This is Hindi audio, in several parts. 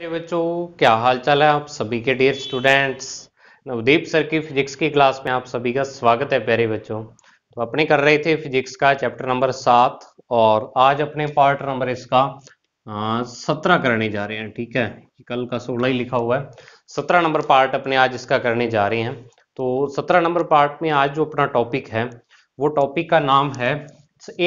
मेरे बच्चों क्या हाल चाल है आप सभी के डियर स्टूडेंट्स नवदीप सर की फिजिक्स की क्लास में आप सभी का स्वागत है प्यारे बच्चों तो अपने कर रहे थे फिजिक्स का चैप्टर नंबर सात और आज अपने पार्ट नंबर इसका सत्रह करने जा रहे हैं ठीक है कल का सोलह ही लिखा हुआ है सत्रह नंबर पार्ट अपने आज इसका करने जा रहे हैं तो सत्रह नंबर पार्ट में आज जो अपना टॉपिक है वो टॉपिक का नाम है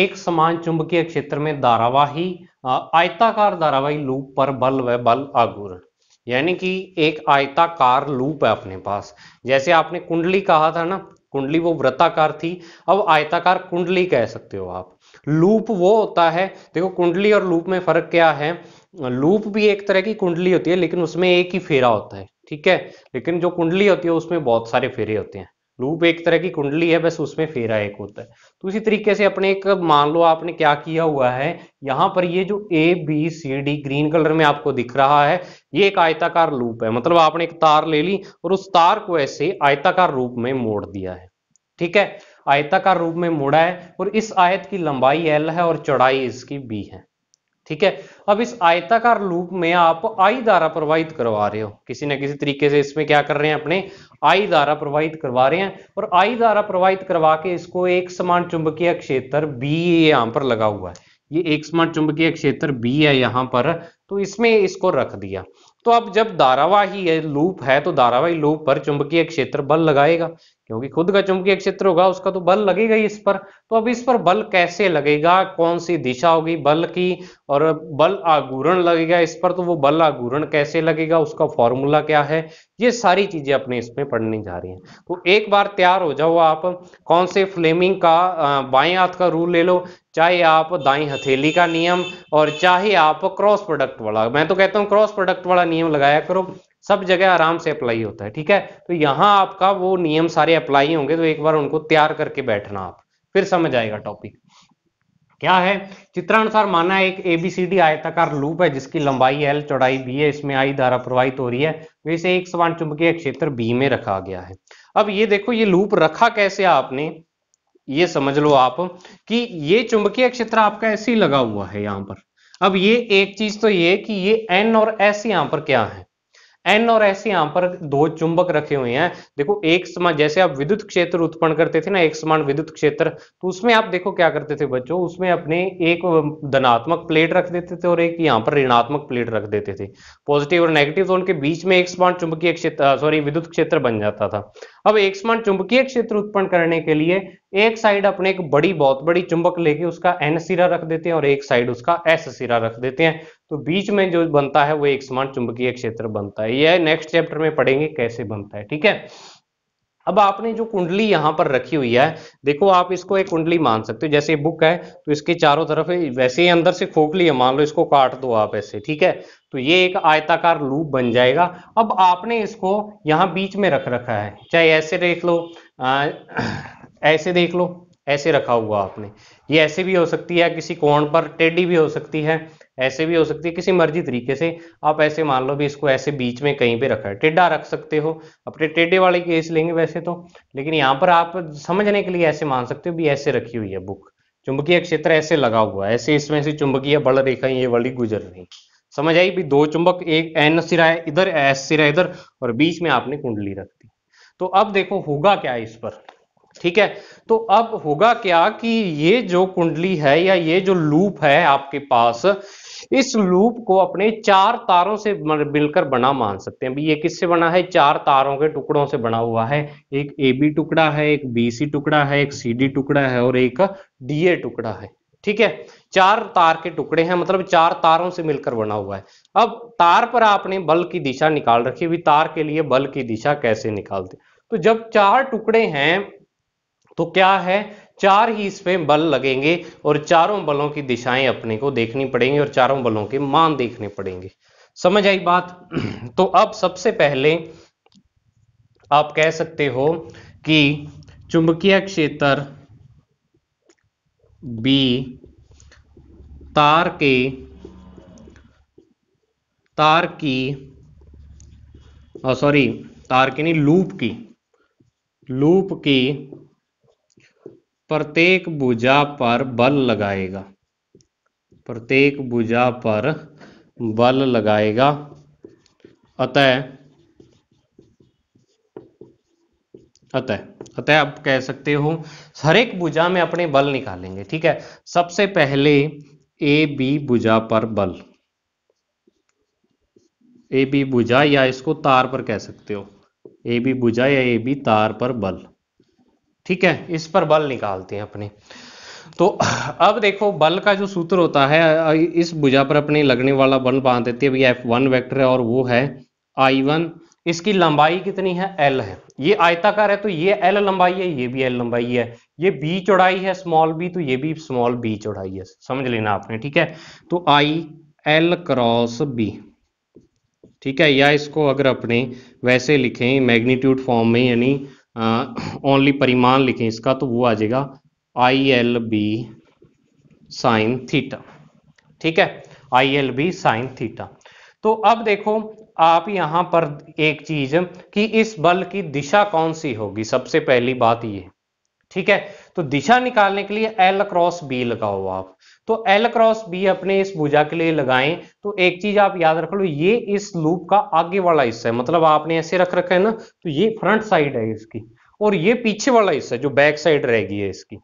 एक समान चुंबकीय क्षेत्र में धारावाही आयताकार धारावाही लूप पर बल व बल आगुर यानी कि एक आयताकार लूप है अपने पास जैसे आपने कुंडली कहा था ना कुंडली वो व्रताकार थी अब आयताकार कुंडली कह सकते हो आप लूप वो होता है देखो कुंडली और लूप में फर्क क्या है लूप भी एक तरह की कुंडली होती है लेकिन उसमें एक ही फेरा होता है ठीक है लेकिन जो कुंडली होती है उसमें बहुत सारे फेरे होते हैं लूप एक तरह की कुंडली है बस उसमें फेरा एक होता है तो इसी तरीके से अपने एक मान लो आपने क्या किया हुआ है यहाँ पर ये जो A B C D green colour में आपको दिख रहा है ये एक आयताकार लूप है मतलब आपने एक तार ले ली और उस तार को ऐसे आयताकार रूप में मोड़ दिया है ठीक है आयताकार रूप में मोड़ा है और इस आयत की लंबाई एल है और चौड़ाई इसकी बी है ठीक है अब इस आयताकार लूप में आप आई धारा प्रवाहित करवा रहे हो किसी ना किसी तरीके से इसमें क्या कर रहे हैं अपने आई धारा प्रवाहित करवा रहे हैं और आई धारा प्रवाहित करवा के इसको एक समान चुंबकीय क्षेत्र बी यहां पर लगा हुआ है ये एक समान चुंबकीय क्षेत्र बी है यहां पर तो इसमें इसको रख दिया तो अब जब धारावाही है लूप है तो धारावाही लूप पर चुंबकीय क्षेत्र बल लगाएगा क्योंकि खुद का चुंबकीय क्षेत्र होगा उसका तो बल लगेगा ही इस पर तो अब इस पर बल कैसे लगेगा कौन सी दिशा होगी बल की और बल आगूरण लगेगा इस पर तो वो बल आगूरण कैसे लगेगा उसका फॉर्मूला क्या है ये सारी चीजें अपने इसमें पढ़ने जा रही हैं तो एक बार तैयार हो जाओ आप कौन से फ्लेमिंग का बाएं हाथ का रूल ले लो चाहे आप दाई हथेली का नियम और चाहे आप क्रॉस प्रोडक्ट वाला मैं तो कहता हूँ क्रॉस प्रोडक्ट वाला नियम लगाया करो सब जगह आराम से अप्लाई होता है ठीक है तो यहाँ आपका वो नियम सारे अप्लाई होंगे तो एक बार उनको तैयार करके बैठना आप फिर समझ आएगा टॉपिक क्या है चित्रानुसार माना एक एबीसीडी आयताकार लूप है जिसकी लंबाई एल चौड़ाई बी है इसमें आई धारा प्रवाहित हो रही है वैसे तो एक समान चुंबकीय क्षेत्र बी में रखा गया है अब ये देखो ये लूप रखा कैसे आपने ये समझ लो आप कि ये चुंबकीय क्षेत्र आपका ऐसे ही लगा हुआ है यहां पर अब ये एक चीज तो ये कि ये एन और एस यहां पर क्या है एन और एस यहां पर दो चुंबक रखे हुए हैं देखो एक समान जैसे आप विद्युत क्षेत्र उत्पन्न करते थे ना एक समान विद्युत क्षेत्र तो उसमें आप देखो क्या करते थे बच्चों उसमें अपने एक धनात्मक प्लेट रख देते थे और एक यहां पर ऋणात्मक प्लेट रख देते थे पॉजिटिव और नेगेटिव जोन के बीच में एक समान चुंबकीय क्षेत्र सॉरी विद्युत क्षेत्र बन जाता था अब एक समान चुंबकीय क्षेत्र उत्पन्न करने के लिए एक साइड अपने एक बड़ी बहुत बड़ी चुंबक लेके उसका एन सिरा रख देते हैं और एक साइड उसका एस सिरा रख देते हैं तो बीच में जो बनता है वो एक समान चुंबकीय क्षेत्र बनता है यह नेक्स्ट चैप्टर में पढ़ेंगे कैसे बनता है ठीक है अब आपने जो कुंडली यहाँ पर रखी हुई है देखो आप इसको एक कुंडली मान सकते हो जैसे बुक है तो इसके चारों तरफ वैसे ही अंदर से खोखली है मान लो इसको काट दो आप ऐसे ठीक है तो ये एक आयताकार लूप बन जाएगा अब आपने इसको यहाँ बीच में रख रखा है चाहे ऐसे देख लो आ, ऐसे देख लो ऐसे रखा हुआ आपने ये ऐसे भी हो सकती है किसी कोण पर टेडी भी हो सकती है ऐसे भी हो सकती है किसी मर्जी तरीके से आप ऐसे मान लो भी इसको ऐसे बीच में कहीं पे रखा है टेढ़ा रख सकते हो अपने टेढ़े वाले केस लेंगे वैसे तो लेकिन यहाँ पर आप समझने के लिए ऐसे मान सकते हो भी ऐसे रखी हुई है बुक चुंबकीय क्षेत्र ऐसे लगा हुआ है ऐसे इसमें से चुंबकीय बल रेखा ये वाली गुजर रही समझ आई भी दो चुंबक एक एन सिरा है इधर एस सिरा इधर और बीच में आपने कुंडली रख दी तो अब देखो होगा क्या इस पर ठीक है तो अब होगा क्या कि ये जो कुंडली है या ये जो लूप है आपके पास इस लूप को अपने चार तारों से मिलकर बना मान सकते हैं अभी ये किससे बना है चार तारों के टुकड़ों से बना हुआ है एक ए बी टुकड़ा है एक बी सी टुकड़ा है एक सी डी टुकड़ा है और एक डी ए टुकड़ा है ठीक है चार तार के टुकड़े हैं मतलब चार तारों से मिलकर बना हुआ है अब तार पर आपने बल की दिशा निकाल रखी भी तार के लिए बल की दिशा कैसे निकालते तो जब चार टुकड़े हैं तो क्या है चार ही इस बल लगेंगे और चारों बलों की दिशाएं अपने को देखनी पड़ेंगी और चारों बलों के मान देखने पड़ेंगे समझ आई बात तो अब सबसे पहले आप कह सकते हो कि चुंबकीय क्षेत्र बी तार के तार की सॉरी तार की नहीं लूप की लूप की प्रत्येक भुजा पर बल लगाएगा प्रत्येक भुजा पर बल लगाएगा अतः अतः अतः आप कह सकते हो हर एक भुजा में अपने बल निकालेंगे ठीक है सबसे पहले ए बी भुजा पर बल ए बी भुजा या इसको तार पर कह सकते हो ए बी भुजा या ए बी तार पर बल ठीक है इस पर बल निकालते हैं अपने तो अब देखो बल का जो सूत्र होता है इस भुजा पर अपने लगने वाला बल बांध देते हैं भैया एफ वन वैक्टर है और वो है आई वन इसकी लंबाई कितनी है एल है ये आयताकार है तो ये एल लंबाई है ये भी एल लंबाई है ये बी चौड़ाई है स्मॉल बी तो ये भी स्मॉल बी चौड़ाई है समझ लेना आपने ठीक है तो आई एल क्रॉस बी ठीक है या इसको अगर अपने वैसे लिखें मैग्नीट्यूड फॉर्म में यानी ओनली परिमाण लिखें इसका तो वो आ जाएगा I L B sine theta ठीक है I L B sine theta तो अब देखो आप यहां पर एक चीज कि इस बल की दिशा कौन सी होगी सबसे पहली बात ये ठीक है तो दिशा निकालने के लिए एल क्रॉस बी लगाओ आप तो एल क्रॉस बी अपने इस भुजा के लिए लगाएं तो एक चीज आप याद रख लो ये इस लूप का आगे वाला हिस्सा है मतलब आपने ऐसे रख रखा है ना तो ये फ्रंट साइड है इसकी और ये पीछे वाला हिस्सा जो बैक साइड रहेगी है इसकी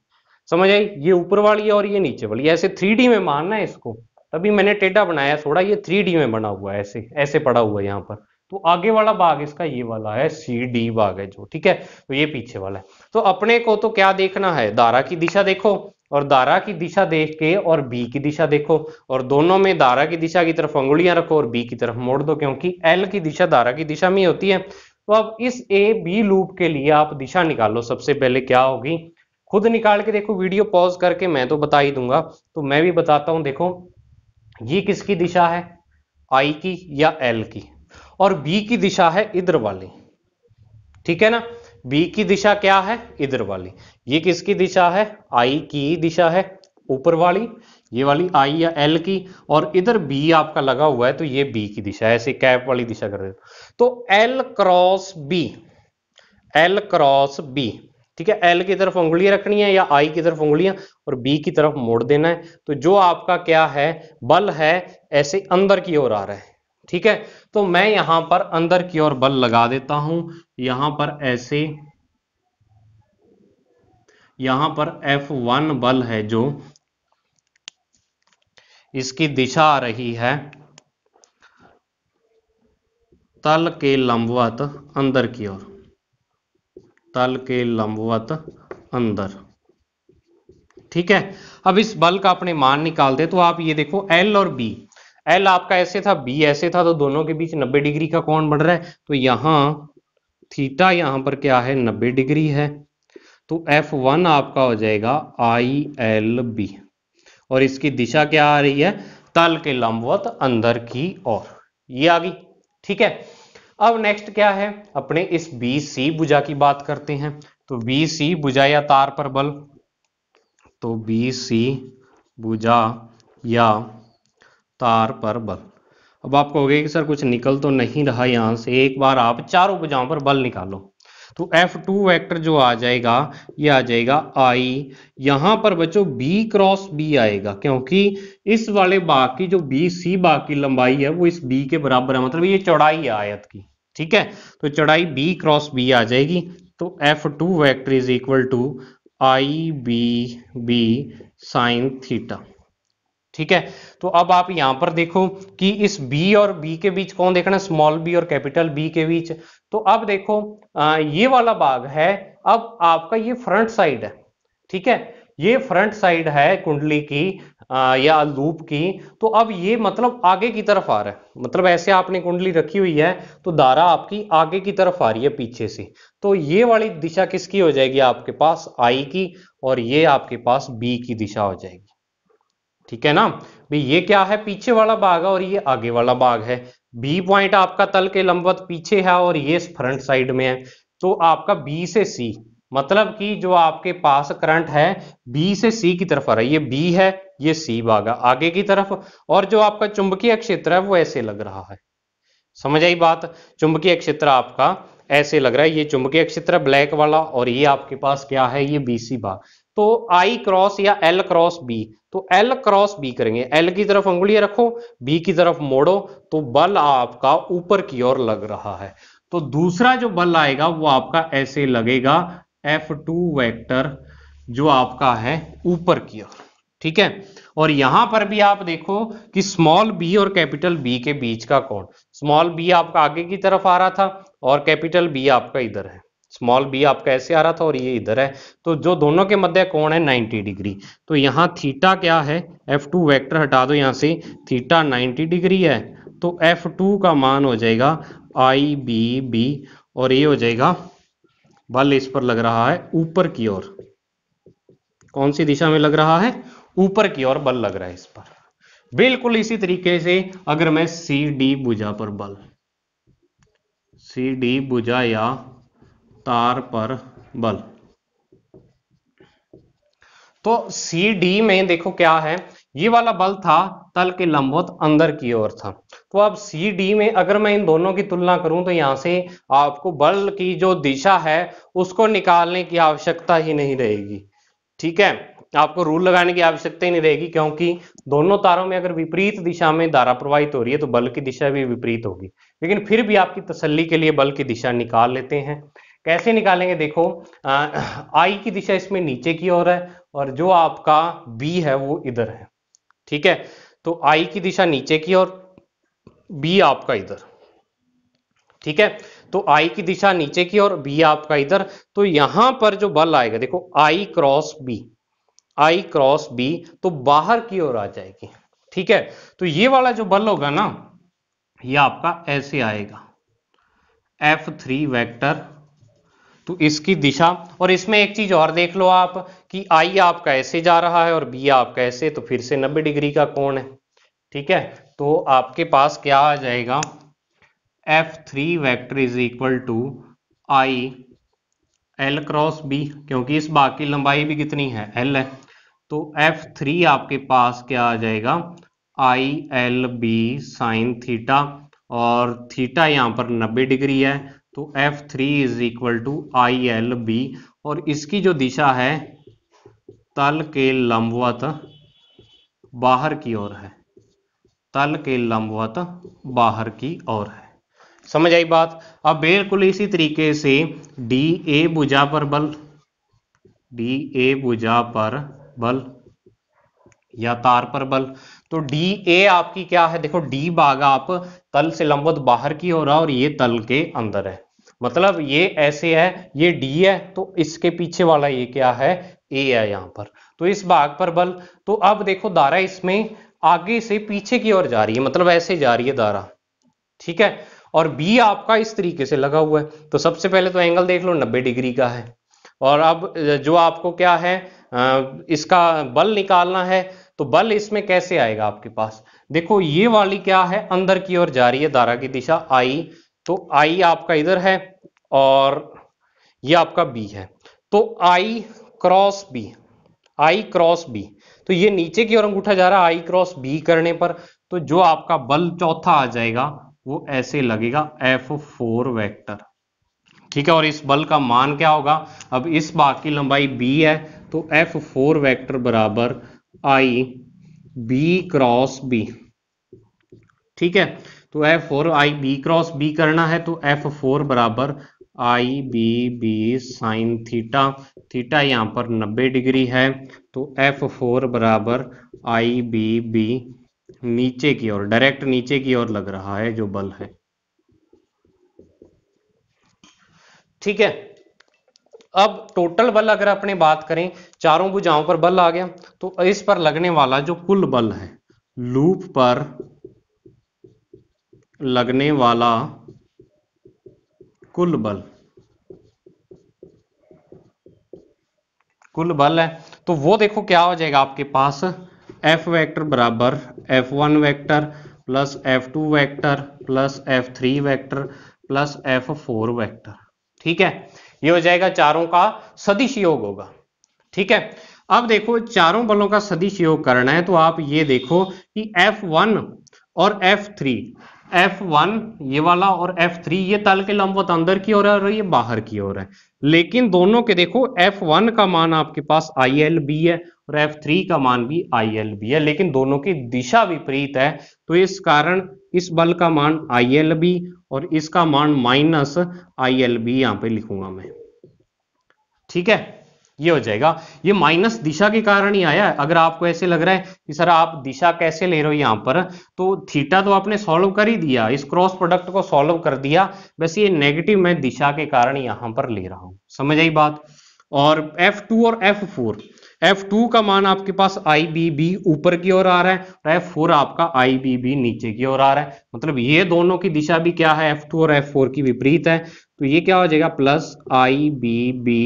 समझ आई ये ऊपर वाली है और ये नीचे वाली ऐसे थ्री में मानना है इसको तभी मैंने टेढ़ा बनाया थोड़ा ये थ्री में बना हुआ है ऐसे ऐसे पड़ा हुआ है यहाँ पर तो आगे वाला भाग इसका ये वाला है सी डी भाग है जो ठीक है तो ये पीछे वाला है तो अपने को तो क्या देखना है दारा की दिशा देखो और दारा की दिशा देख के और बी की दिशा देखो और दोनों में दारा की दिशा की तरफ अंगुलियां रखो और बी की तरफ मोड़ दो क्योंकि एल की दिशा दारा की दिशा में होती है तो अब इस ए बी लूप के लिए आप दिशा निकालो सबसे पहले क्या होगी खुद निकाल के देखो वीडियो पॉज करके मैं तो बता ही दूंगा तो मैं भी बताता हूं देखो ये किसकी दिशा है आई की या एल की और बी की दिशा है इधर वाली ठीक है ना बी की दिशा क्या है इधर वाली ये किसकी दिशा है आई की दिशा है ऊपर वाली ये वाली आई या एल की और इधर बी आपका लगा हुआ है तो ये बी की दिशा है ऐसे कैप वाली दिशा कर रहे हो तो L cross B L cross B ठीक है एल की तरफ उंगुलियां रखनी है या आई की तरफ उंगलियां और बी की तरफ मोड़ देना है तो जो आपका क्या है बल है ऐसे अंदर की ओर आ रहा है ठीक है तो मैं यहां पर अंदर की ओर बल लगा देता हूं यहां पर ऐसे यहां पर F1 बल है जो इसकी दिशा आ रही है तल के लंबवत अंदर की ओर तल के लंबवत अंदर ठीक है अब इस बल का अपने मान निकाल दे तो आप ये देखो L और B एल आपका ऐसे था बी ऐसे था तो दोनों के बीच 90 डिग्री का कोण बढ़ रहा है तो यहां थीटा यहां पर क्या है 90 डिग्री है तो एफ वन आपका हो जाएगा आई एल बी और इसकी दिशा क्या आ रही है तल के लंबवत अंदर की ओर ये आ गई ठीक है अब नेक्स्ट क्या है अपने इस बी सी भुजा की बात करते हैं तो बी सी भुजा या तार पर बल तो बी सी भुजा या तार पर बल अब आप कहोगे कि सर कुछ निकल तो नहीं रहा यहां से एक बार आप चारों भुजाओं पर बल निकालो तो F2 वेक्टर जो आ जाएगा ये आ जाएगा I यहां पर बच्चों B क्रॉस B आएगा क्योंकि इस वाले बाग की जो बी सी बाग की लंबाई है वो इस B के बराबर है मतलब ये चौड़ाई है आयत की ठीक है तो चौड़ाई B क्रॉस B आ जाएगी तो F2 vector is equal to I B B sine theta ठीक है तो अब आप यहां पर देखो कि इस B और B के बीच कौन देखना स्मॉल B और कैपिटल B के बीच तो अब देखो आ, ये वाला भाग है अब आपका ये फ्रंट साइड है ठीक है ये फ्रंट साइड है कुंडली की आ, या लूप की तो अब ये मतलब आगे की तरफ आ रहा है मतलब ऐसे आपने कुंडली रखी हुई है तो धारा आपकी आगे की तरफ आ रही है पीछे से तो ये वाली दिशा किसकी हो जाएगी आपके पास आई की और ये आपके पास बी की दिशा हो जाएगी ठीक है ना भाई ये क्या है पीछे वाला भाग है और ये आगे वाला भाग है बी पॉइंट आपका तल के लंबवत पीछे है और ये फ्रंट साइड में है तो आपका बी से सी मतलब कि जो आपके पास करंट है बी से सी की तरफ आ रहा है ये बी है ये सी है आगे की तरफ और जो आपका चुंबकीय क्षेत्र है वो ऐसे लग रहा है समझ आई बात चुंबकीय क्षेत्र आपका ऐसे लग रहा है ये चुंबकीय क्षेत्र ब्लैक वाला और ये आपके पास क्या है ये बीसी भाग तो आई क्रॉस या एल क्रॉस बी तो एल क्रॉस बी करेंगे एल की तरफ उंगलियां रखो बी की तरफ मोड़ो तो बल आपका ऊपर की ओर लग रहा है तो दूसरा जो बल आएगा वो आपका ऐसे लगेगा एफ टू वैक्टर जो आपका है ऊपर की ओर ठीक है और यहां पर भी आप देखो कि स्मॉल बी और कैपिटल बी के बीच का कोण स्मॉल बी आपका आगे की तरफ आ रहा था और कैपिटल बी आपका इधर है स्मॉल बी आपका ऐसे आ रहा था और ये इधर है तो जो दोनों के मध्य कोण है 90 डिग्री तो यहाँ थीटा क्या है F2 वेक्टर हटा दो यहाँ से थीटा 90 डिग्री है तो F2 का मान हो जाएगा आई बी बी और ये हो जाएगा बल इस पर लग रहा है ऊपर की ओर कौन सी दिशा में लग रहा है ऊपर की ओर बल लग रहा है इस पर बिल्कुल इसी तरीके से अगर मैं सी डी बुझा पर बल सी डी बुझा या तार पर बल तो सी डी में देखो क्या है ये वाला बल था तल के लंबवत अंदर की ओर था तो अब सी डी में अगर मैं इन दोनों की तुलना करूं तो यहां से आपको बल की जो दिशा है उसको निकालने की आवश्यकता ही नहीं रहेगी ठीक है आपको रूल लगाने की आवश्यकता ही नहीं रहेगी क्योंकि दोनों तारों में अगर विपरीत दिशा में धारा प्रवाहित हो रही है तो बल की दिशा भी विपरीत होगी लेकिन फिर भी आपकी तसल्ली के लिए बल की दिशा निकाल लेते हैं कैसे निकालेंगे देखो आई की दिशा इसमें नीचे की ओर है और जो आपका बी है वो इधर है ठीक है तो आई की दिशा नीचे की ओर बी आपका इधर ठीक है तो आई की दिशा नीचे की और बी आपका इधर तो यहां पर जो बल आएगा देखो I cross B I cross B तो बाहर की ओर आ जाएगी ठीक है तो ये वाला जो बल होगा ना ये आपका ऐसे आएगा F3 वेक्टर तो इसकी दिशा और इसमें एक चीज और देख लो आप कि आई आपका ऐसे जा रहा है और बी आपका ऐसे तो फिर से 90 डिग्री का कोण है ठीक है तो आपके पास क्या आ जाएगा F three vector is equal to I L cross B क्योंकि इस बाग की लंबाई भी कितनी है एल है तो एफ थ्री आपके पास क्या आ जाएगा I L B sine theta और थीटा यहां पर 90 डिग्री है तो F3 three is equal to I L B और इसकी जो दिशा है तल के लंबवत बाहर की ओर है तल के लंबवत बाहर की ओर है समझ आई बात अब बिल्कुल इसी तरीके से डी ए भुजा पर बल डी ए भुजा पर बल या तार पर बल तो डी ए आपकी क्या है देखो डी बाघ आप तल से लंबवत बाहर की ओर है और ये तल के अंदर है मतलब ये ऐसे है ये डी है तो इसके पीछे वाला ये क्या है ए है यहाँ पर तो इस भाग पर बल तो अब देखो दारा इसमें आगे से पीछे की ओर जा रही है मतलब ऐसे जा रही है दारा ठीक है और बी आपका इस तरीके से लगा हुआ है तो सबसे पहले तो एंगल देख लो नब्बे डिग्री का है और अब जो आपको क्या है इसका बल निकालना है तो बल इसमें कैसे आएगा आपके पास देखो ये वाली क्या है अंदर की ओर जा रही है दारा की दिशा आई तो आई आपका इधर है और ये आपका बी है तो I cross B I cross B तो ये नीचे की ओर अंगूठा जा रहा है आई क्रॉस बी करने पर तो जो आपका बल चौथा आ जाएगा वो ऐसे लगेगा एफ फोर वैक्टर ठीक है और इस बल का मान क्या होगा अब इस की लंबाई बी है तो एफ फोर वैक्टर बराबर आई बी क्रॉस बी ठीक है तो F four I B cross B करना है तो एफ फोर बराबर I B B sine theta theta यहां पर 90 डिग्री है तो एफ फोर बराबर आई बी बी नीचे की ओर डायरेक्ट नीचे की ओर लग रहा है जो बल है ठीक है अब टोटल बल अगर अपने बात करें चारों भुजाओं पर बल आ गया तो इस पर लगने वाला जो कुल बल है लूप पर लगने वाला कुल बल कुल बल है तो वो देखो क्या हो जाएगा आपके पास एफ वेक्टर बराबर F one vector plus F two vector plus F three vector plus F four vector ठीक है ये हो जाएगा चारों का सदिश योग होगा ठीक है अब देखो चारों बलों का सदिश योग करना है तो आप ये देखो कि F1 और F3 F1 ये वाला और F3 ये तल के लंबवत अंदर की ओर है और ये बाहर की ओर है लेकिन दोनों के देखो F1 का मान आपके पास ILB है और F3 का मान भी ILB है लेकिन दोनों की दिशा विपरीत है तो इस कारण इस बल का मान ILB और इसका मान माइनस ILB यहां पे लिखूंगा मैं ठीक है ये हो जाएगा ये माइनस दिशा के कारण ही आया है अगर आपको ऐसे लग रहा है कि सर आप दिशा कैसे ले रहे हो यहाँ पर तो थीटा तो आपने सॉल्व कर ही दिया इस क्रॉस प्रोडक्ट को सॉल्व कर दिया बस ये नेगेटिव मैं दिशा के कारण यहां पर ले रहा हूं समझ आई बात और F2 और F4 F2 का मान आपके पास IBB ऊपर की ओर आ रहा है और F4 आपका IBB नीचे की ओर आ रहा है मतलब ये दोनों की दिशा भी क्या है F2 और F4 की विपरीत है तो ये क्या हो जाएगा प्लस आई बी बी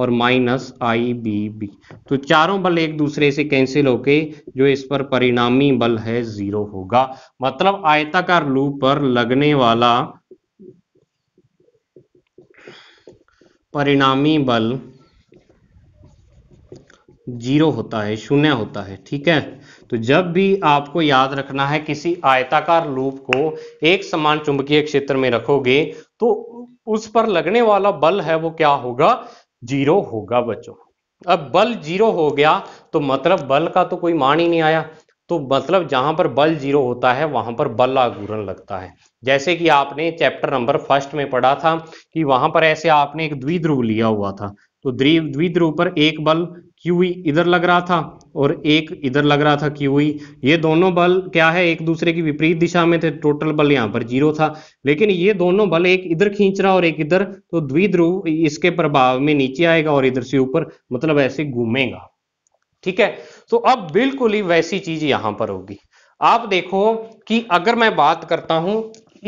और माइनस आई बी बी तो चारों बल एक दूसरे से कैंसिल होके जो इस पर परिणामी बल है जीरो होगा मतलब आयताकार लूप पर लगने वाला परिणामी बल जीरो होता है शून्य होता है ठीक है तो जब भी आपको याद रखना है किसी आयताकार लूप को एक समान चुंबकीय क्षेत्र में रखोगे तो उस पर लगने वाला बल है वो क्या होगा जीरो होगा बच्चों अब बल जीरो हो गया तो मतलब बल का तो कोई मान ही नहीं आया तो मतलब जहां पर बल जीरो होता है वहां पर बल आगूरण लगता है जैसे कि आपने चैप्टर नंबर फर्स्ट में पढ़ा था कि वहां पर ऐसे आपने एक द्विध्रुव लिया हुआ था तो द्विध्रुव पर एक बल क्यूई इधर लग रहा था और एक इधर लग रहा था क्यूई ये दोनों बल क्या है एक दूसरे की विपरीत दिशा में थे टोटल बल यहाँ पर जीरो था लेकिन ये दोनों बल एक इधर खींच रहा और एक इधर तो द्विध्रुव इसके प्रभाव में नीचे आएगा और इधर से ऊपर मतलब ऐसे घूमेगा ठीक है तो अब बिल्कुल ही वैसी चीज यहां पर होगी आप देखो कि अगर मैं बात करता हूं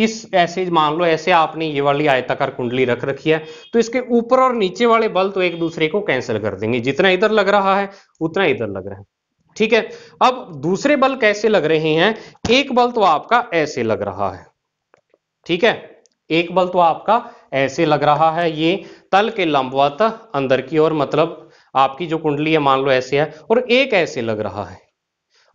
इस ऐसे मान लो ऐसे आपने ये वाली आयताकार कुंडली रख रखी है तो इसके ऊपर और नीचे वाले बल तो एक दूसरे को कैंसिल कर देंगे जितना इधर लग रहा है उतना इधर लग रहा है ठीक है अब दूसरे बल कैसे लग रहे हैं एक बल तो आपका ऐसे लग रहा है ठीक है एक बल तो आपका ऐसे लग रहा है ये तल के लंबवत अंदर की ओर मतलब आपकी जो कुंडली है मान लो ऐसे है और एक ऐसे लग रहा है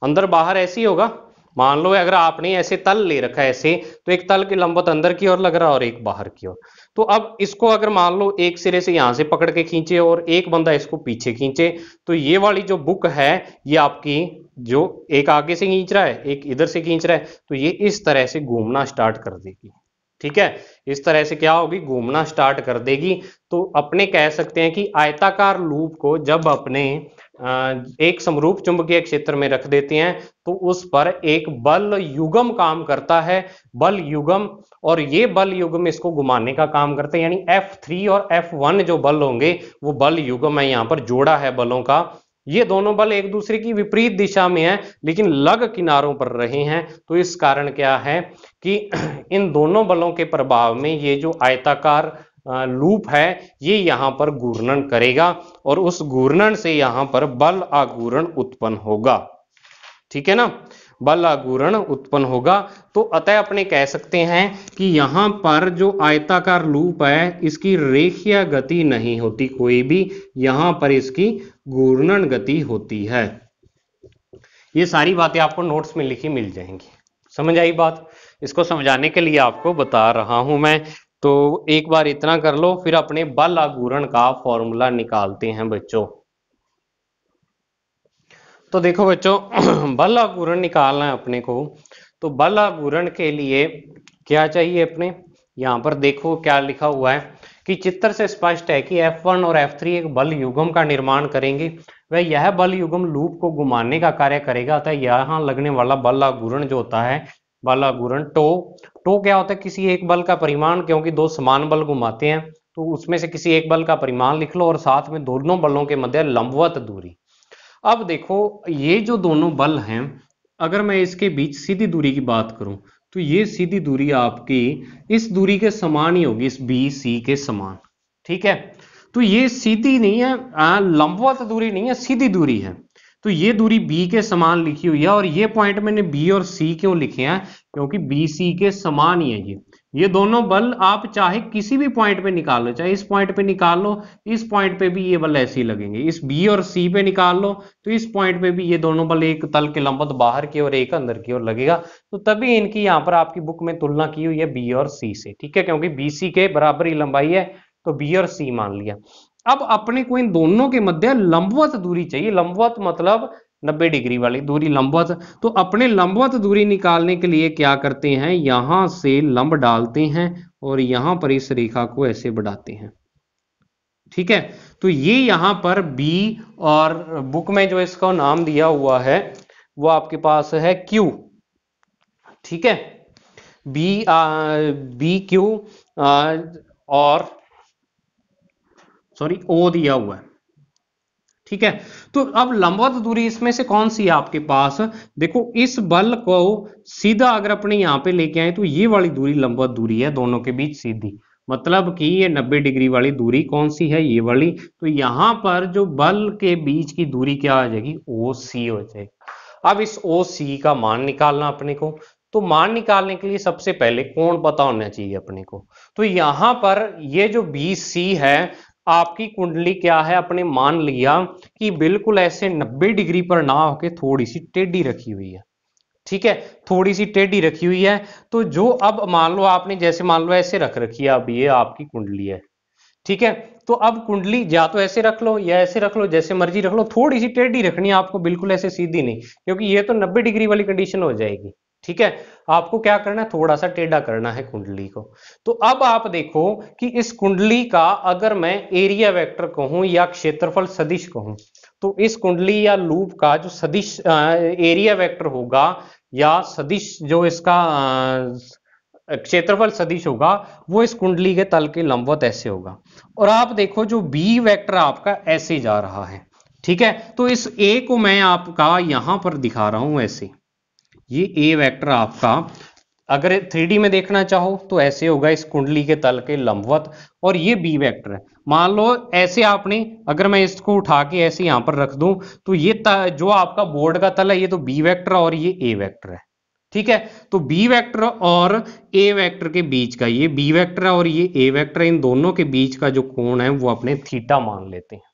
अंदर बाहर ऐसी होगा मान लो अगर आपने ऐसे तल ले रखा है ऐसे तो एक तल की लंबत अंदर की ओर लग रहा है और एक बाहर की ओर तो अब इसको अगर मान लो एक सिरे से यहां से पकड़ के खींचे और एक बंदा इसको पीछे खींचे तो ये वाली जो बुक है ये आपकी जो एक आगे से खींच रहा है एक इधर से खींच रहा है तो ये इस तरह से घूमना स्टार्ट कर देगी ठीक है इस तरह से क्या होगी घूमना स्टार्ट कर देगी तो अपने कह सकते हैं कि आयताकार लूप को जब अपने एक समरूप चुंबकीय क्षेत्र में रख देते हैं तो उस पर एक बल युगम काम करता है बल युगम और ये बल युगम इसको घुमाने का काम करते हैं यानी F3 और F1 जो बल होंगे वो बल युगम है यहाँ पर जोड़ा है बलों का ये दोनों बल एक दूसरे की विपरीत दिशा में है लेकिन लग किनारों पर रहे हैं तो इस कारण क्या है कि इन दोनों बलों के प्रभाव में ये जो आयताकार लूप है ये यहाँ पर घूर्णन करेगा और उस घूर्णन से यहां पर बल आघूर्ण उत्पन्न होगा ठीक है ना बल आघूर्ण उत्पन्न होगा तो अतः अपने कह सकते हैं कि यहां पर जो आयताकार लूप है इसकी रेखीय गति नहीं होती कोई भी यहां पर इसकी घूर्णन गति होती है ये सारी बातें आपको नोट्स में लिखी मिल जाएंगी समझ आई बात इसको समझाने के लिए आपको बता रहा हूं मैं तो एक बार इतना कर लो फिर अपने बल आगूरण का फॉर्मूला निकालते हैं बच्चों तो देखो बच्चों बल आगूरण निकालना है अपने को तो बल आगूरण के लिए क्या चाहिए अपने यहाँ पर देखो क्या लिखा हुआ है कि चित्र से स्पष्ट है कि F1 और F3 एक बल युगम का निर्माण करेंगे वह यह बल युगम लूप को घुमाने का कार्य करेगा अतः यहाँ लगने वाला बल आगुरण जो होता है बल आगुरण टो टो क्या होता है किसी एक बल का परिमाण क्योंकि दो समान बल घुमाते हैं तो उसमें से किसी एक बल का परिमाण लिख लो और साथ में दोनों बलों के मध्य लंबवत दूरी अब देखो ये जो दोनों बल हैं अगर मैं इसके बीच सीधी दूरी की बात करूं तो ये सीधी दूरी आपकी इस दूरी के समान ही होगी इस बी सी के समान ठीक है तो ये सीधी नहीं है लंबवत दूरी नहीं है सीधी दूरी है तो ये दूरी बी के समान लिखी हुई है और ये पॉइंट मैंने बी और सी क्यों लिखे हैं क्योंकि बी सी के समान ही है ये ये दोनों बल आप चाहे किसी भी पॉइंट पे निकाल लो चाहे इस पॉइंट पे निकाल लो इस पॉइंट पे भी ये बल ऐसे ही लगेंगे इस बी और सी पे निकाल लो तो इस पॉइंट पे भी ये दोनों बल एक तल के लंबत बाहर की ओर एक अंदर की ओर लगेगा तो तभी इनकी यहाँ पर आपकी बुक में तुलना की हुई है बी और सी से ठीक है क्योंकि बी सी के बराबर ही लंबाई है तो बी और सी मान लिया अब अपने को इन दोनों के मध्य लंबवत दूरी चाहिए लंबवत मतलब 90 डिग्री वाली दूरी लंबवत तो अपने लंबवत दूरी निकालने के लिए क्या करते हैं यहां से लंब डालते हैं और यहां पर इस रेखा को ऐसे बढ़ाते हैं ठीक है तो ये यहां पर बी और बुक में जो इसका नाम दिया हुआ है वो आपके पास है क्यू ठीक है बी बी क्यू और सॉरी ओ दिया हुआ है ठीक है तो अब लंबवत तो दूरी इसमें से कौन सी है आपके पास देखो इस बल को सीधा अगर अपने यहां पे लेके आए तो ये वाली दूरी लंबवत दूरी है दोनों के बीच सीधी मतलब कि ये 90 डिग्री वाली दूरी कौन सी है ये वाली तो यहां पर जो बल के बीच की दूरी क्या आ जाएगी ओ सी हो जाएगी अब इस ओ सी का मान निकालना अपने को तो मान निकालने के लिए सबसे पहले कोण पता होना चाहिए अपने को तो यहां पर ये जो बी सी है आपकी कुंडली क्या है अपने मान लिया कि बिल्कुल ऐसे 90 डिग्री पर ना होके थोड़ी सी टेढ़ी रखी हुई है ठीक है थोड़ी सी टेढ़ी रखी हुई है तो जो अब मान लो आपने जैसे मान लो ऐसे रख रखी है अब ये आपकी कुंडली है ठीक है तो अब कुंडली या तो ऐसे रख लो या ऐसे रख लो जैसे मर्जी रख लो थोड़ी सी टेढ़ी रखनी है आपको बिल्कुल ऐसे सीधी नहीं क्योंकि ये तो 90 डिग्री वाली कंडीशन हो जाएगी ठीक है आपको क्या करना है थोड़ा सा टेढ़ा करना है कुंडली को तो अब आप देखो कि इस कुंडली का अगर मैं एरिया वेक्टर कहूं या क्षेत्रफल सदिश कहूं तो इस कुंडली या लूप का जो सदिश एरिया वेक्टर होगा या सदिश जो इसका क्षेत्रफल सदिश होगा वो इस कुंडली के तल के लंबवत ऐसे होगा और आप देखो जो बी वेक्टर आपका ऐसे जा रहा है ठीक है तो इस ए को मैं आपका यहां पर दिखा रहा हूं ऐसे ये ए वेक्टर आपका अगर थ्री में देखना चाहो तो ऐसे होगा इस कुंडली के तल के लंबवत और ये बी वेक्टर है मान लो ऐसे आपने अगर मैं इसको उठा के ऐसे यहां पर रख दूं तो ये जो आपका बोर्ड का तल है ये तो बी वेक्टर और ये ए वेक्टर है ठीक है तो बी वेक्टर और ए वेक्टर के बीच का ये बी वेक्टर है और ये ए वेक्टर इन दोनों के बीच का जो कोण है वो अपने थीटा मान लेते हैं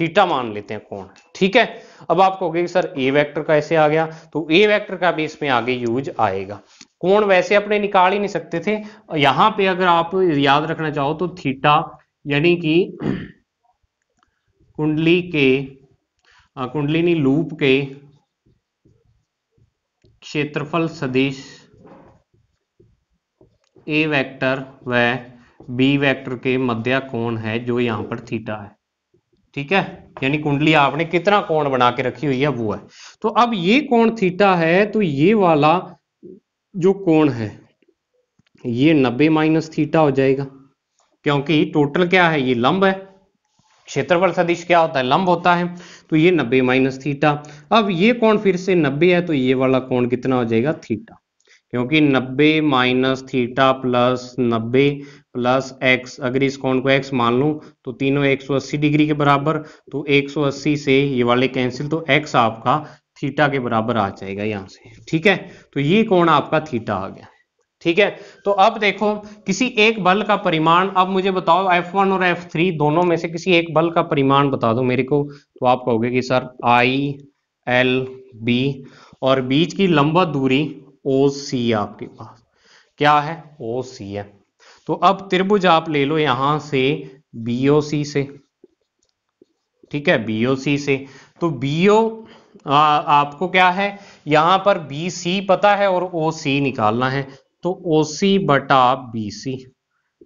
थीटा मान लेते हैं कौन ठीक है अब आप कहोगे सर ए वेक्टर का ऐसे आ गया तो ए वेक्टर का भी इसमें आगे यूज आएगा कोण वैसे अपने निकाल ही नहीं सकते थे यहां पे अगर आप याद रखना चाहो तो थीटा यानी कि कुंडली के कुंडलिनी लूप के क्षेत्रफल सदिश ए वेक्टर व बी वेक्टर के मध्य कोण है जो यहां पर थीटा है ठीक है यानी कुंडली आपने कितना कोण बना के रखी हुई है वो है तो अब ये कोण थीटा है तो ये वाला जो कोण है ये 90 माइनस थीटा हो जाएगा क्योंकि टोटल क्या है ये लंब है क्षेत्रफल सदिश क्या होता है लंब होता है तो ये 90 माइनस थीटा अब ये कोण फिर से 90 है तो ये वाला कोण कितना हो जाएगा थीटा क्योंकि 90 minus theta plus 90 plus X अगर इस कोण को एक्स मान लू तो तीनों 180 डिग्री के बराबर तो 180 से ये वाले कैंसिल तो एक्स आपका थीटा के बराबर आ जाएगा यहाँ से ठीक है तो ये कोण आपका थीटा आ गया ठीक है तो अब देखो किसी एक बल का परिमाण अब मुझे बताओ F1 और F3 दोनों में से किसी एक बल का परिमाण बता दो मेरे को तो आप कहोगे कि सर I L B और बीच की लंबा दूरी ओ सी आपके पास क्या है ओ सी है तो अब त्रिभुज आप ले लो यहां से बीओ सी से ठीक है बीओ सी से तो बीओ आपको क्या है यहां पर बी सी पता है और ओ सी निकालना है तो ओ सी बटा B C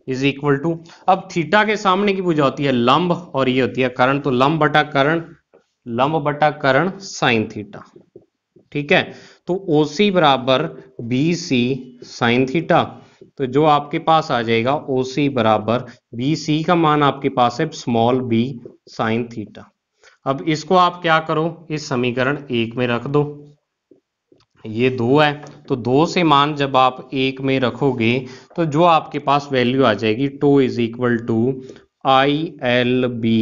is equal to अब थीटा के सामने की पूजा होती है लंब और ये होती है करण तो लंब बटा करण लंब बटा करण साइन थीटा ठीक है तो ओ सी बराबर बी सी साइन थीटा तो जो आपके पास आ जाएगा ओ सी बराबर बी सी का मान आपके पास है स्मॉल बी साइन थीटा अब इसको आप क्या करो इस समीकरण एक में रख दो ये दो है तो दो से मान जब आप एक में रखोगे तो जो आपके पास वैल्यू आ जाएगी tau is equal to I L B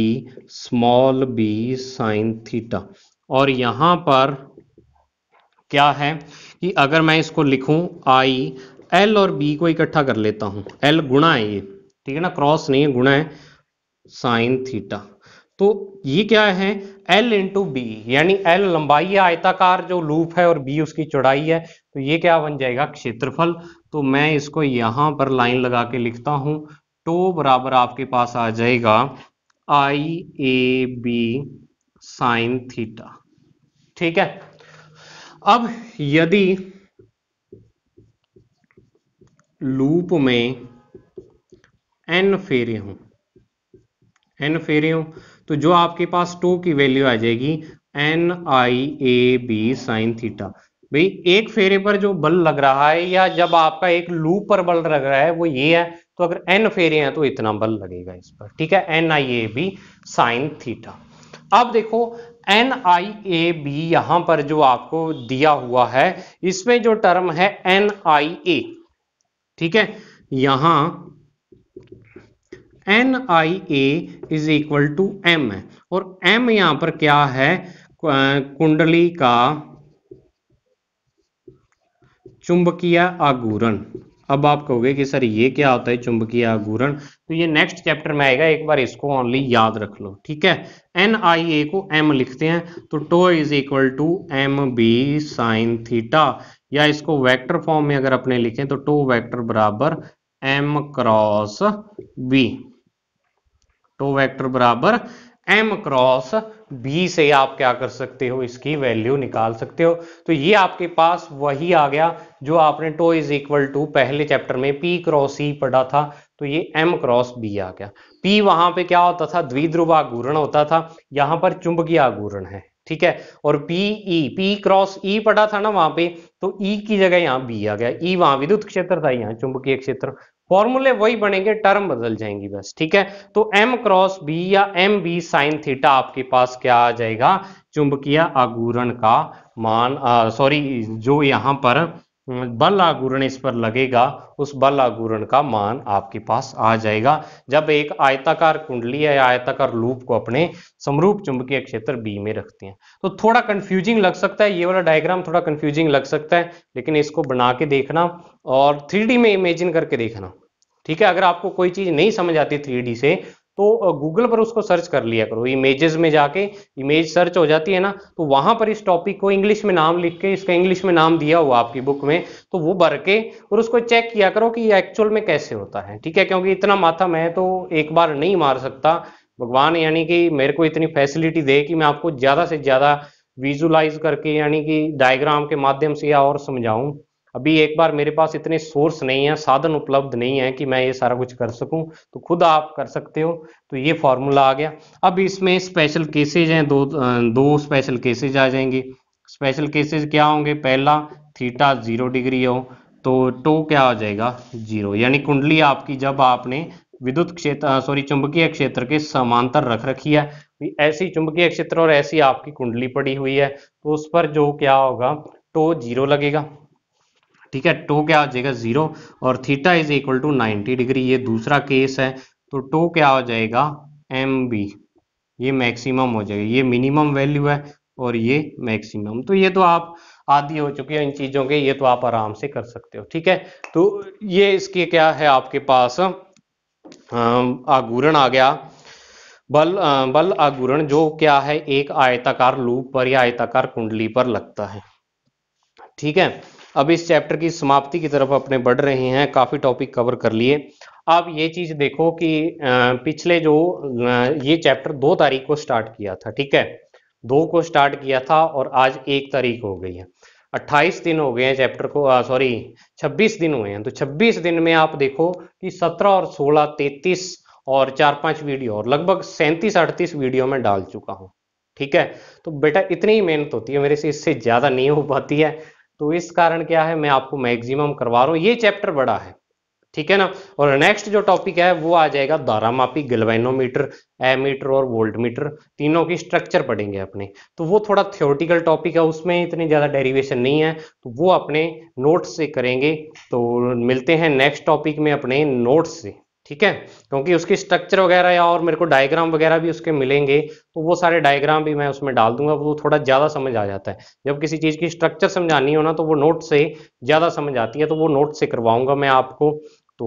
small B sine theta और यहां पर क्या है कि अगर मैं इसको लिखूं आई एल और बी को इकट्ठा कर लेता हूं एल गुणा है ये ठीक है ना क्रॉस नहीं है गुणा है साइन थीटा तो ये क्या है एल इंटू बी यानी एल लंबाई है आयताकार जो लूप है और बी उसकी चौड़ाई है तो ये क्या बन जाएगा क्षेत्रफल तो मैं इसको यहां पर लाइन लगा के लिखता हूं तो बराबर आपके पास आ जाएगा I A B sine theta ठीक है अब यदि लूप में एन फेरे हो एन फेरे हो तो जो आपके पास टू की वैल्यू आ जाएगी N I A B sine theta भाई एक फेरे पर जो बल लग रहा है या जब आपका एक लूप पर बल लग रहा है वो ये है तो अगर एन फेरे हैं तो इतना बल लगेगा इस पर ठीक है N I A B sine theta अब देखो एन आई ए बी यहां पर जो आपको दिया हुआ है इसमें जो टर्म है एन आई ए ठीक है यहां N I A is equal to M है और एम यहां पर क्या है कुंडली का चुंबकीय आगूरण अब आप कहोगे कि सर ये क्या होता है चुंबकीय आघूर्ण तो ये नेक्स्ट चैप्टर में आएगा एक बार इसको ओनली याद रख लो ठीक है एन आई ए को एम लिखते हैं तो tau is equal to M B sine theta या इसको वेक्टर फॉर्म में अगर अपने लिखें तो टो वेक्टर बराबर M cross B tau vector बराबर एम क्रॉस बी से आप क्या कर सकते हो इसकी वैल्यू निकाल सकते हो तो ये आपके पास वही आ गया जो आपने टो इज इक्वल टू पहले चैप्टर में पी क्रॉस ई पढ़ा था तो ये एम क्रॉस बी आ गया पी वहां पे क्या होता था द्विध्रुव आघूर्ण होता था यहां पर चुंबकीय आघूर्ण है ठीक है और P E P cross E पढ़ा था ना वहां पे तो ई e की जगह यहाँ बी आ गया ई e वहां विद्युत क्षेत्र था यहाँ चुंबकीय क्षेत्र फॉर्मूले वही बनेंगे टर्म बदल जाएंगी बस ठीक है तो एम क्रॉस बी या एम बी साइन थीटा आपके पास क्या आ जाएगा चुंबकीय आगूरण का मान सॉरी जो यहां पर बल आगूरण इस पर लगेगा उस बल आगूरण का मान आपके पास आ जाएगा जब एक आयताकार कुंडली या आयताकार लूप को अपने समरूप चुंबकीय क्षेत्र बी में रखते हैं तो थोड़ा कंफ्यूजिंग लग सकता है ये वाला डायग्राम थोड़ा कंफ्यूजिंग लग सकता है लेकिन इसको बना के देखना और थ्री में इमेजिन करके देखना ठीक है अगर आपको कोई चीज नहीं समझ आती थ्री से तो गूगल पर उसको सर्च कर लिया करो इमेजेस में जाके इमेज सर्च हो जाती है ना तो वहां पर इस टॉपिक को इंग्लिश में नाम लिख के इसका इंग्लिश में नाम दिया हुआ आपकी बुक में तो वो भर के और उसको चेक किया करो कि एक्चुअल में कैसे होता है ठीक है क्योंकि इतना माथा मैं तो एक बार नहीं मार सकता भगवान यानी कि मेरे को इतनी फैसिलिटी दे कि मैं आपको ज्यादा से ज्यादा विजुलाइज करके यानी कि डायग्राम के माध्यम से या और समझाऊं अभी एक बार मेरे पास इतने सोर्स नहीं है साधन उपलब्ध नहीं है कि मैं ये सारा कुछ कर सकूं तो खुद आप कर सकते हो तो ये फॉर्मूला आ गया अब इसमें स्पेशल केसेज हैं दो दो स्पेशल केसेज आ जाएंगे स्पेशल केसेज क्या होंगे पहला थीटा जीरो डिग्री हो तो टो क्या हो जाएगा जीरो यानी कुंडली आपकी जब आपने विद्युत क्षेत्र सॉरी चुंबकीय क्षेत्र के समांतर रख रखी है तो ऐसी चुंबकीय क्षेत्र और ऐसी आपकी कुंडली पड़ी हुई है तो उस पर जो क्या होगा टो जीरो लगेगा ठीक है टो क्या हो जाएगा जीरो और theta is equal to ninety degree ये दूसरा केस है तो टो क्या हो जाएगा एम बी ये मैक्सिमम हो जाएगा ये मिनिमम वैल्यू है और ये मैक्सिमम तो ये तो आप आदि हो चुके हैं इन चीजों के ये तो आप आराम से कर सकते हो ठीक है तो ये इसके क्या है आपके पास आगूरण आ गया बल बल आगूरण जो क्या है एक आयताकार लूप पर या आयताकार कुंडली पर लगता है ठीक है अब इस चैप्टर की समाप्ति की तरफ अपने बढ़ रहे हैं काफ़ी टॉपिक कवर कर लिए आप ये चीज़ देखो कि पिछले जो ये चैप्टर दो तारीख को स्टार्ट किया था ठीक है दो को स्टार्ट किया था और आज एक तारीख हो गई है 28 दिन हो गए हैं चैप्टर को सॉरी 26 दिन हुए हैं तो 26 दिन में आप देखो कि 17 और 16 33 और चार पांच वीडियो और लगभग 37 अड़तीस वीडियो में डाल चुका हूं ठीक है तो बेटा इतनी ही मेहनत होती है मेरे से इससे ज़्यादा नहीं हो पाती है तो इस कारण क्या है मैं आपको मैक्सिमम करवा रहा हूं ये चैप्टर बड़ा है ठीक है ना और नेक्स्ट जो टॉपिक है वो आ जाएगा दारामापी गलवाइनोमीटर एमीटर और वोल्टमीटर तीनों की स्ट्रक्चर पढ़ेंगे अपने तो वो थोड़ा थ्योरेटिकल टॉपिक है उसमें इतनी ज़्यादा डेरिवेशन नहीं है तो वो अपने नोट्स से करेंगे तो मिलते हैं नेक्स्ट टॉपिक में अपने नोट्स से ठीक है क्योंकि उसकी स्ट्रक्चर वगैरह या और मेरे को डायग्राम वगैरह भी उसके मिलेंगे तो वो सारे डायग्राम भी मैं उसमें डाल दूंगा वो थोड़ा ज़्यादा समझ आ जाता है जब किसी चीज़ की स्ट्रक्चर समझानी हो ना तो वो नोट से ज़्यादा समझ आती है तो वो नोट से करवाऊंगा मैं आपको तो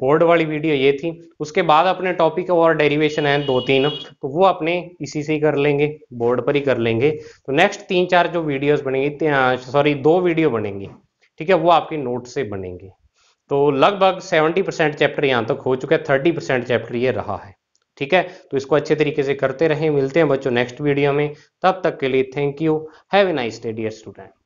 बोर्ड वाली वीडियो ये थी उसके बाद अपने टॉपिक और डेरिवेशन है दो तीन तो वो अपने इसी से ही कर लेंगे बोर्ड पर ही कर लेंगे तो नेक्स्ट तीन चार जो वीडियोस बनेंगी सॉरी दो वीडियो बनेंगी ठीक है वो आपके नोट से बनेंगे तो लगभग 70 परसेंट चैप्टर यहाँ तक हो चुका है 30 परसेंट चैप्टर ये रहा है ठीक है तो इसको अच्छे तरीके से करते रहें मिलते हैं बच्चों नेक्स्ट वीडियो में तब तक के लिए thank you have a nice day dear student